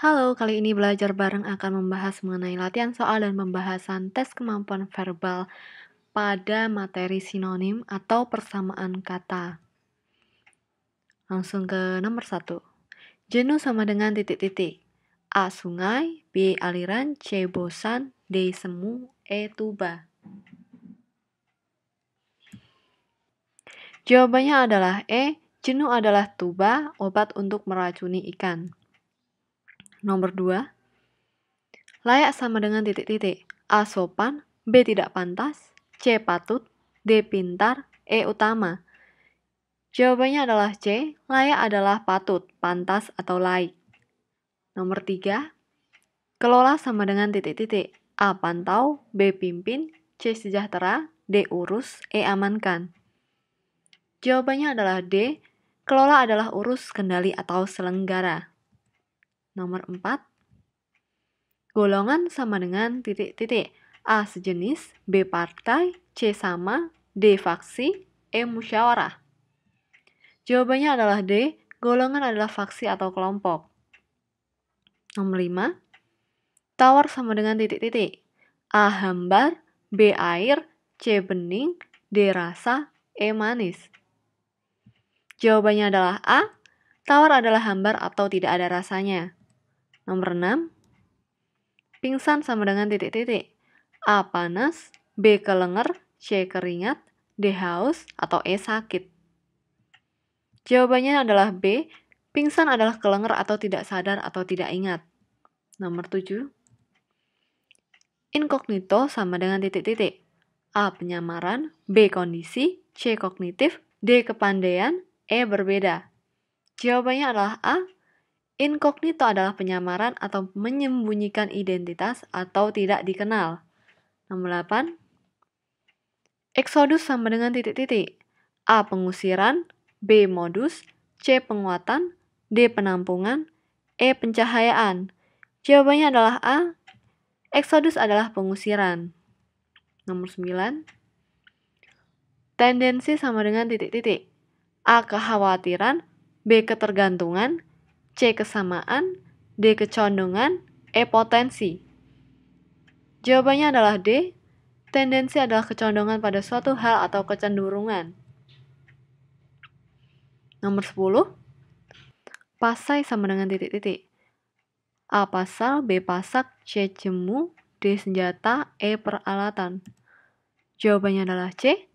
Halo, kali ini belajar bareng akan membahas mengenai latihan soal dan pembahasan tes kemampuan verbal pada materi sinonim atau persamaan kata. Langsung ke nomor satu. Jenuh sama dengan titik-titik. A. Sungai, B. Aliran, C. Bosan, D. Semu, E. Tuba. Jawabannya adalah E. Jenuh adalah tuba, obat untuk meracuni ikan. Nomor 2. Layak sama dengan titik-titik. A. Sopan. B. Tidak pantas. C. Patut. D. Pintar. E. Utama. Jawabannya adalah C. Layak adalah patut, pantas, atau layak Nomor 3. Kelola sama dengan titik-titik. A. Pantau. B. Pimpin. C. Sejahtera. D. Urus. E. Amankan. Jawabannya adalah D. Kelola adalah urus, kendali, atau selenggara. Nomor 4. Golongan sama dengan titik-titik. A. Sejenis, B. Partai, C. Sama, D. Faksi, E. Musyawarah. Jawabannya adalah D. Golongan adalah faksi atau kelompok. Nomor 5. Tawar sama dengan titik-titik. A. Hambar, B. Air, C. Bening, D. Rasa, E. Manis. Jawabannya adalah A. Tawar adalah hambar atau tidak ada rasanya. Nomor 6. Pingsan sama dengan titik-titik. A. Panas, B. Kelenger, C. Keringat, D. Haus, atau E. Sakit. Jawabannya adalah B. Pingsan adalah kelenger atau tidak sadar atau tidak ingat. Nomor 7. Inkognito sama dengan titik-titik. A. Penyamaran, B. Kondisi, C. Kognitif, D. Kepandaian, E. Berbeda. Jawabannya adalah A Inkognito adalah penyamaran atau menyembunyikan identitas atau tidak dikenal. Nomor 8. Eksodus sama dengan titik-titik. A. Pengusiran B. Modus C. Penguatan D. Penampungan E. Pencahayaan Jawabannya adalah A. Eksodus adalah pengusiran. Nomor 9. Tendensi sama dengan titik-titik. A. Kekhawatiran B. Ketergantungan C. Kesamaan D. Kecondongan E. Potensi Jawabannya adalah D. Tendensi adalah kecondongan pada suatu hal atau kecenderungan. Nomor 10. Pasai sama dengan titik-titik. A. Pasal, B. Pasak, C. Jemu, D. Senjata, E. Peralatan. Jawabannya adalah C.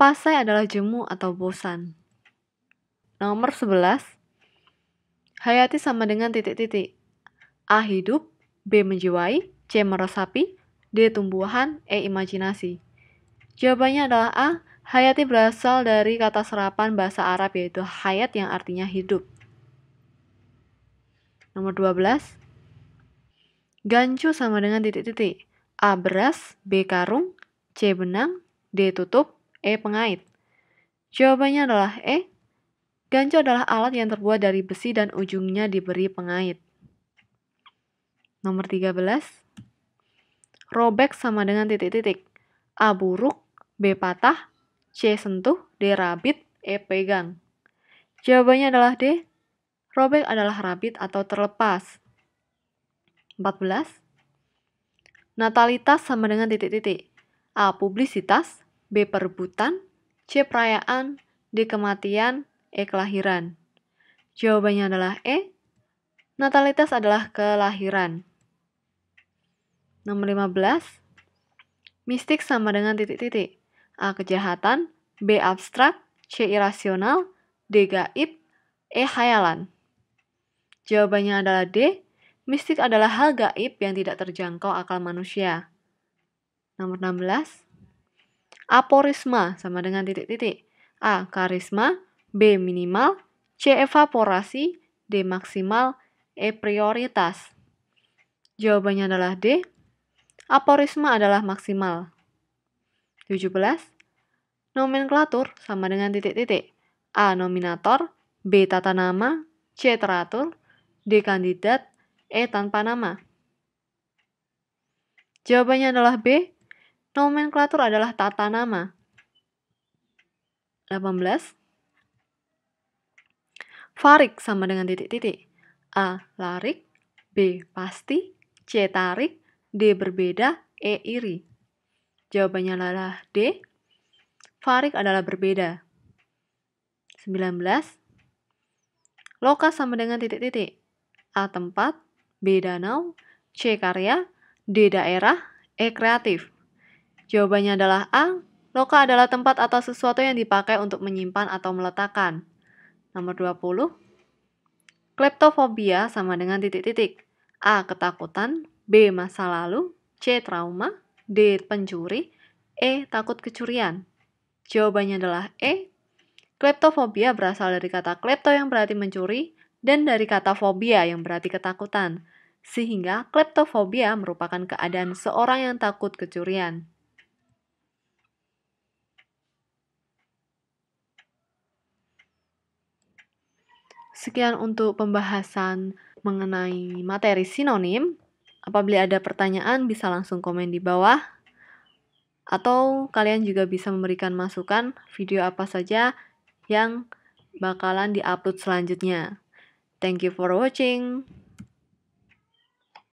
Pasai adalah jemu atau bosan. Nomor 11. Hayati sama dengan titik-titik. A. Hidup, B. Menjiwai, C. Meresapi, D. Tumbuhan, E. Imajinasi. Jawabannya adalah A. Hayati berasal dari kata serapan bahasa Arab yaitu hayat yang artinya hidup. Nomor 12. Gancu sama dengan titik-titik. A. Beras, B. Karung, C. Benang, D. Tutup, E. Pengait. Jawabannya adalah E. Ganjo adalah alat yang terbuat dari besi dan ujungnya diberi pengait. Nomor 13. Robek sama dengan titik-titik. A buruk, B patah, C sentuh, D rabit, E pegang. Jawabannya adalah D. Robek adalah rabit atau terlepas. 14. Natalitas sama dengan titik-titik. A. Publisitas B. Perebutan C. Perayaan D. Kematian E. Kelahiran. Jawabannya adalah E. Natalitas adalah kelahiran. Nomor 15. Mistik sama dengan titik-titik. A. Kejahatan. B. Abstrak. C. Irasional. D. Gaib. E. Hayalan. Jawabannya adalah D. Mistik adalah hal gaib yang tidak terjangkau akal manusia. Nomor 16. Aporisma sama dengan titik-titik. A. Karisma. B. Minimal C. Evaporasi D. Maksimal E. Prioritas Jawabannya adalah D. Aporisma adalah maksimal. 17. Nomenklatur sama dengan titik-titik. A. Nominator B. Tata nama C. Teratur D. Kandidat E. Tanpa nama Jawabannya adalah B. Nomenklatur adalah tata nama. 18. Farik sama dengan titik-titik. A. Larik. B. Pasti. C. Tarik. D. Berbeda. E. Iri. Jawabannya adalah D. Farik adalah berbeda. 19. Lokas sama dengan titik-titik. A. Tempat. B. Danau. C. Karya. D. Daerah. E. Kreatif. Jawabannya adalah A. Loka adalah tempat atau sesuatu yang dipakai untuk menyimpan atau meletakkan. Nomor 20. Kleptofobia sama dengan titik-titik. A. Ketakutan. B. Masa lalu. C. Trauma. D. Pencuri. E. Takut kecurian. Jawabannya adalah E. Kleptofobia berasal dari kata klepto yang berarti mencuri dan dari kata fobia yang berarti ketakutan. Sehingga kleptofobia merupakan keadaan seorang yang takut kecurian. Sekian untuk pembahasan mengenai materi sinonim. Apabila ada pertanyaan bisa langsung komen di bawah. Atau kalian juga bisa memberikan masukan video apa saja yang bakalan di-upload selanjutnya. Thank you for watching.